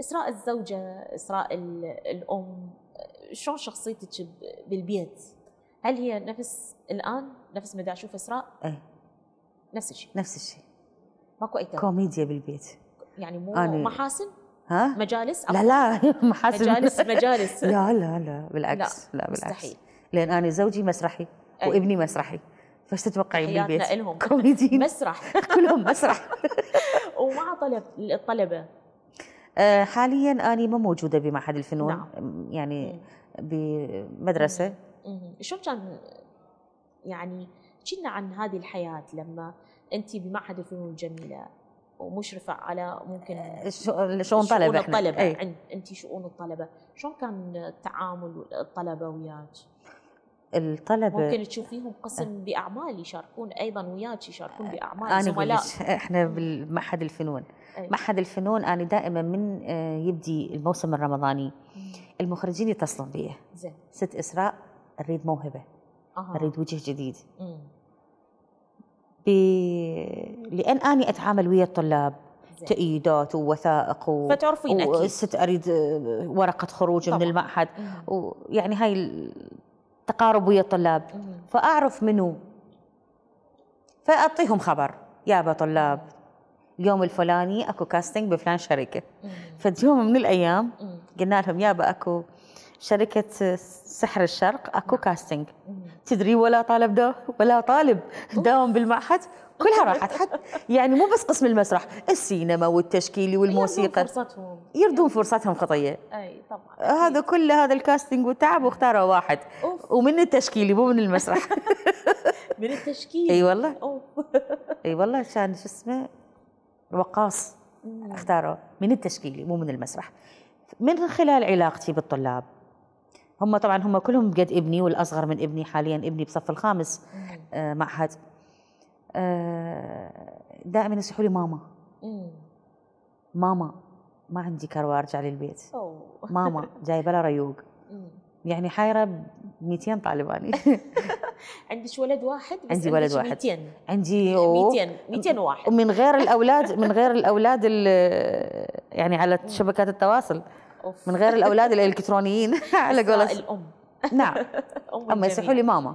إسراء الزوجة إسراء الأم شلون شخصيتك بالبيت هل هي نفس الآن نفس ما أشوف إسراء؟ إيه نفس الشيء نفس الشيء ماكو أي كوميديا بالبيت يعني مو أنا... محاسن؟ ها؟ مجالس؟ لا لا محاسن مجالس مجالس لا لا لا بالعكس لا, لا بالعكس مستحيل لأن أنا زوجي مسرحي أي. وابني مسرحي فايش تتوقعين بالبيت؟ حياتنا لهم مسرح كلهم مسرح ومع طلب الطلبه آه، حاليا أنا ما موجودة بمعهد الفنون نعم. يعني بمدرسة شو كان يعني كنا عن هذه الحياة لما أنت بمعهد الفنون الجميلة ومشرفة على ممكن آه، شؤون طلبة الطلبة أي. أنت شؤون الطلبة شلون كان تعامل الطلبة وياك؟ الطلبه ممكن تشوفيهم قسم آه. باعمال يشاركون ايضا وياك يشاركون آه. باعمال أنا زملاء احنا بمعهد الفنون معهد الفنون انا دائما من آه، يبدي الموسم الرمضاني المخرجين يتصلون بي زين ست اسراء أريد موهبه أريد وجه جديد ب... لان اني اتعامل ويا الطلاب تأييدات ووثائق و... فتعرفين اكيد ست اريد ورقه خروج طبعا. من المعهد ويعني هاي تقارب ويا الطلاب فاعرف منو فاعطيهم خبر يا طلاب اليوم الفلاني اكو كاستنج بفلان شركه فتجوهم من الايام قلنا لهم يابا اكو شركه سحر الشرق اكو كاستنج نعم. تدري ولا طالب ده ولا طالب داوم بالمعهد كلها راحت حد يعني مو بس قسم المسرح السينما والتشكيلي والموسيقى يردون فرصتهم يردون فرصتهم خطيه اي طبعا هذا كل هذا الكاستنج والتعب واختاروا واحد أوف. ومن التشكيلي مو من المسرح من التشكيلي اي والله اي والله كان شو اسمه وقاص اختاروا من التشكيلي مو من المسرح من خلال علاقتي بالطلاب هم طبعا هم كلهم قد ابني والاصغر من ابني حاليا ابني بصف الخامس آه، معهد آه، دائما يصيحوا لي ماما ماما ما عندي كروه ارجع للبيت ماما جايبه لها ريوق يعني حايره 200 طالباني عندك ولد واحد بس عندي ولد واحد 200 عندي 200 يعني 200 واحد ومن غير الاولاد من غير الاولاد يعني على شبكات التواصل أوف. من غير الاولاد الالكترونيين على قولك الام نعم اما يسمحوا لي ماما